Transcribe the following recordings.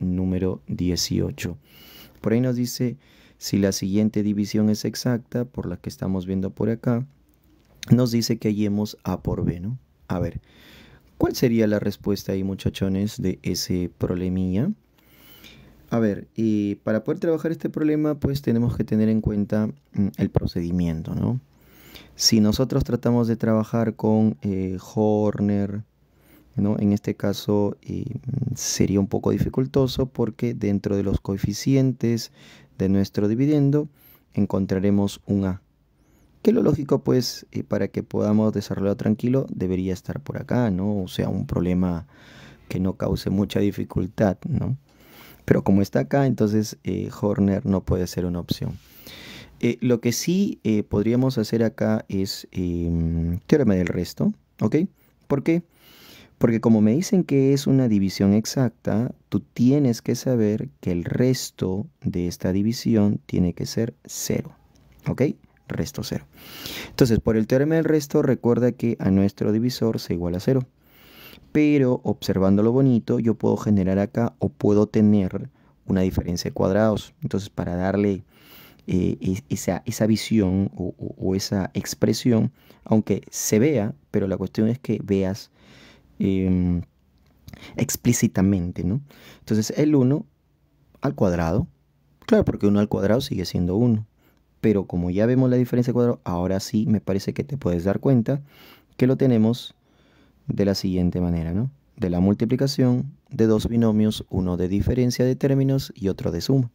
número 18. Por ahí nos dice si la siguiente división es exacta, por la que estamos viendo por acá, nos dice que hallemos A por B, ¿no? A ver, ¿cuál sería la respuesta ahí, muchachones, de ese problemilla? A ver, y para poder trabajar este problema, pues tenemos que tener en cuenta mm, el procedimiento, ¿no? Si nosotros tratamos de trabajar con eh, Horner, en este caso eh, sería un poco dificultoso porque dentro de los coeficientes de nuestro dividendo encontraremos un A. Que lo lógico pues eh, para que podamos desarrollarlo tranquilo debería estar por acá, ¿no? O sea, un problema que no cause mucha dificultad, ¿no? Pero como está acá, entonces eh, Horner no puede ser una opción. lo que sí podríamos hacer acá es em, teorema del resto, ¿ok? ¿Por qué? Porque como me dicen que es una división exacta, tú tienes que saber que el resto de esta división tiene que ser cero. ¿Ok? Resto cero. Entonces, por el teorema del resto, recuerda que a nuestro divisor se iguala a cero. Pero observando lo bonito, yo puedo generar acá o puedo tener una diferencia de cuadrados. Entonces, para darle eh, esa, esa, visión o esa expresión, aunque se vea, pero la cuestión es que veas Em, explícitamente, ¿no? Entonces el 1 al cuadrado, claro, porque 1 al cuadrado sigue siendo 1, pero como ya vemos la diferencia de cuadrado, ahora sí me parece que te puedes dar cuenta que lo tenemos de la siguiente manera, ¿no? De la multiplicación de dos binomios, uno de diferencia de términos y otro de suma.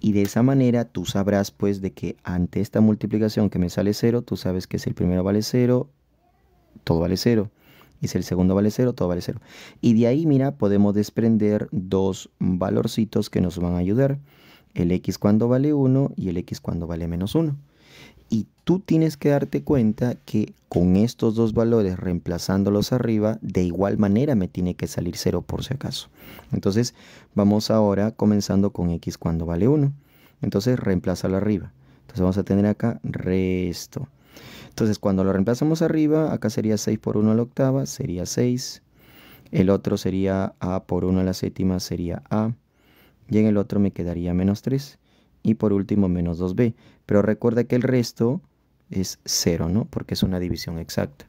Y de esa manera tú sabrás pues de que ante esta multiplicación que me sale 0, tú sabes que si el primero vale 0, todo vale 0 y si el segundo vale 0, todo vale 0. Y de ahí, mira, podemos desprender dos valorcitos que nos van a ayudar. El x cuando vale 1 y el x cuando vale menos 1. Y tú tienes que darte cuenta que con estos dos valores reemplazándolos arriba, de igual manera me tiene que salir 0 por si acaso. Entonces vamos ahora comenzando con x cuando vale 1. Entonces reemplázalo arriba. Entonces vamos a tener acá resto entonces cuando lo reemplazamos arriba, acá sería 6 por 1 a la octava, sería 6. El otro sería A por 1 a la séptima, sería A. Y en el otro me quedaría menos 3. Y por último menos 2B. Pero recuerda que el resto es 0, ¿no? Porque es una división exacta.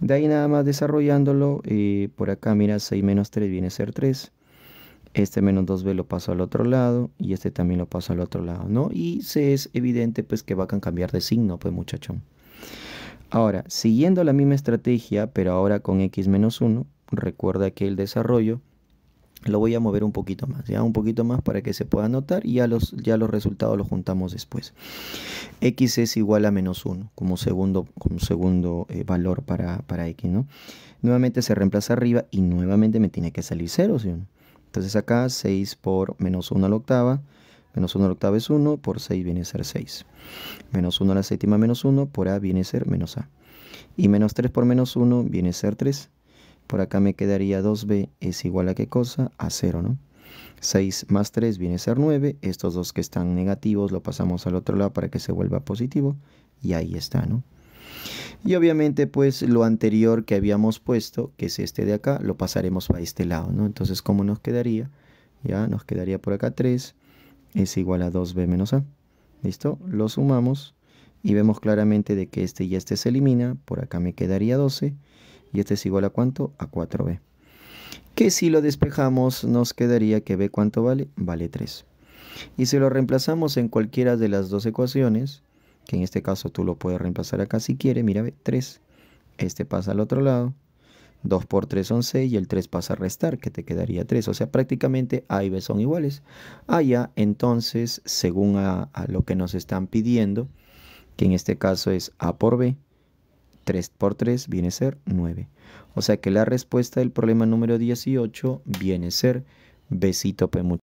De ahí nada más desarrollándolo, eh, por acá mira 6 menos 3 viene a ser 3. Este menos 2b lo paso al otro lado y este también lo paso al otro lado, ¿no? Y se es evidente pues que va a cambiar de signo, pues muchachón. Ahora, siguiendo la misma estrategia, pero ahora con x menos 1, recuerda que el desarrollo lo voy a mover un poquito más, ya un poquito más para que se pueda notar y ya los, ya los resultados los juntamos después. x es igual a menos 1 como segundo, como segundo eh, valor para, para, x, ¿no? Nuevamente se reemplaza arriba y nuevamente me tiene que salir 0, ¿sí? Entonces acá 6 por menos 1 a la octava Menos 1 a la octava es 1, por 6 viene a ser 6. Menos 1 a la séptima menos 1, por A viene a ser menos A. Y menos 3 por menos 1 viene a ser 3. Por acá me quedaría 2B es igual a qué cosa? A 0, ¿no? 6 más 3 viene a ser 9. Estos dos que están negativos lo pasamos al otro lado para que se vuelva positivo. Y ahí está, ¿no? Y obviamente pues lo anterior que habíamos puesto, que es este de acá, lo pasaremos a este lado, ¿no? Entonces, ¿cómo nos quedaría? Ya nos quedaría por acá 3 es igual a 2b menos a. ¿Listo? Lo sumamos y vemos claramente de que este y este se elimina. Por acá me quedaría 12. Y este es igual a cuánto? A 4b. Que si lo despejamos nos quedaría que b cuánto vale? Vale 3. Y si lo reemplazamos en cualquiera de las dos ecuaciones, que en este caso tú lo puedes reemplazar acá si quieres, mira, 3. Este pasa al otro lado 2 por 3 son 6 y el 3 pasa a restar, que te quedaría 3. O sea, prácticamente A y B son iguales. Allá, entonces, según a, lo que nos están pidiendo, que en este caso es A por B, 3 por 3 viene a ser 9. O sea que la respuesta del problema número 18 viene a ser besito P